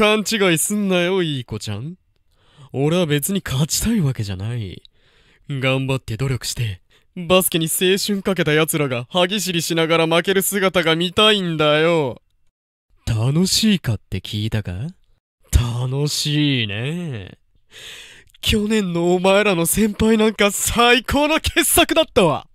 勘違いすんなよ、いい子ちゃん。俺は別に勝ちたいわけじゃない。頑張って努力して、バスケに青春かけた奴らが歯ぎしりしながら負ける姿が見たいんだよ。楽しいかって聞いたか楽しいね。去年のお前らの先輩なんか最高の傑作だったわ